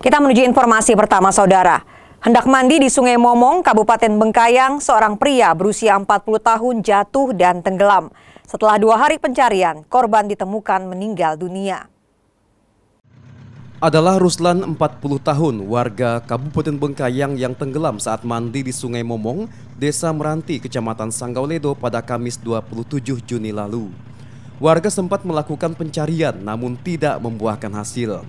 Kita menuju informasi pertama, Saudara. Hendak mandi di Sungai Momong, Kabupaten Bengkayang, seorang pria berusia 40 tahun jatuh dan tenggelam. Setelah dua hari pencarian, korban ditemukan meninggal dunia. Adalah Ruslan 40 tahun, warga Kabupaten Bengkayang yang tenggelam saat mandi di Sungai Momong, Desa Meranti, Kecamatan Sanggauledo pada Kamis 27 Juni lalu. Warga sempat melakukan pencarian namun tidak membuahkan hasil.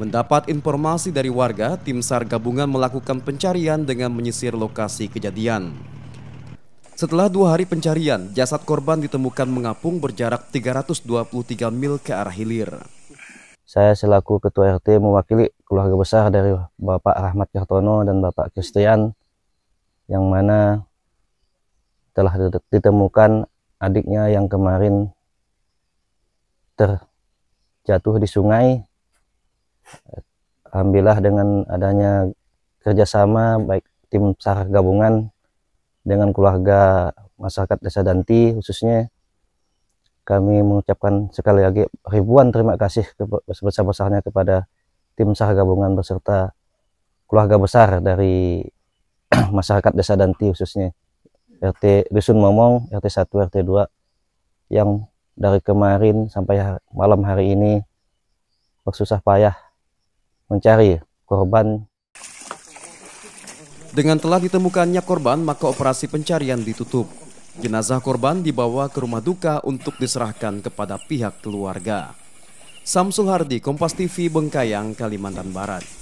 Mendapat informasi dari warga, tim SAR gabungan melakukan pencarian dengan menyisir lokasi kejadian. Setelah dua hari pencarian, jasad korban ditemukan mengapung berjarak 323 mil ke arah hilir. Saya selaku Ketua RT mewakili keluarga besar dari Bapak Rahmat Kartono dan Bapak Christian yang mana telah ditemukan adiknya yang kemarin terjatuh di sungai Alhamdulillah dengan adanya kerjasama baik tim SAR gabungan dengan keluarga masyarakat Desa Danti khususnya kami mengucapkan sekali lagi ribuan terima kasih sebesar-besarnya kepada tim SAR gabungan beserta keluarga besar dari masyarakat Desa Danti khususnya RT Dusun Momong, RT 1, RT 2 yang dari kemarin sampai malam hari ini bersusah payah mencari korban. Dengan telah ditemukannya korban, maka operasi pencarian ditutup. Jenazah korban dibawa ke rumah duka untuk diserahkan kepada pihak keluarga. Samsul Hardi, Kompas TV, Bengkayang, Kalimantan Barat.